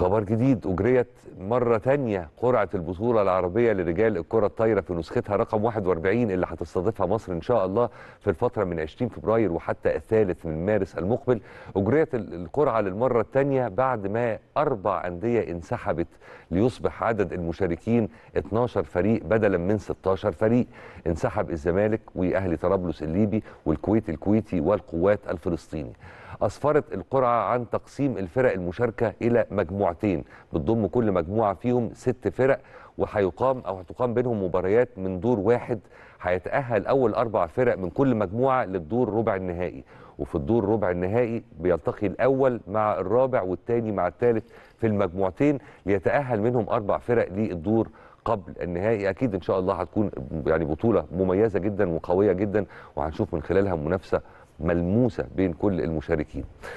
خبر جديد أجريت مرة تانية قرعة البطولة العربية لرجال الكرة الطايرة في نسختها رقم 41 اللي هتستضيفها مصر إن شاء الله في الفترة من 20 فبراير وحتى الثالث من مارس المقبل أجريت القرعة للمرة التانية بعد ما أربع أندية انسحبت ليصبح عدد المشاركين 12 فريق بدلا من 16 فريق انسحب الزمالك وأهلي طرابلس الليبي والكويت الكويتي والقوات الفلسطيني أسفرت القرعة عن تقسيم الفرق المشاركة إلى مجموعة مجموعتين بتضم كل مجموعه فيهم ست فرق وهيقام او هتقام بينهم مباريات من دور واحد هيتاهل اول اربع فرق من كل مجموعه للدور ربع النهائي وفي الدور ربع النهائي بيلتقي الاول مع الرابع والثاني مع الثالث في المجموعتين ليتاهل منهم اربع فرق للدور قبل النهائي اكيد ان شاء الله هتكون يعني بطوله مميزه جدا وقويه جدا وهنشوف من خلالها منافسه ملموسه بين كل المشاركين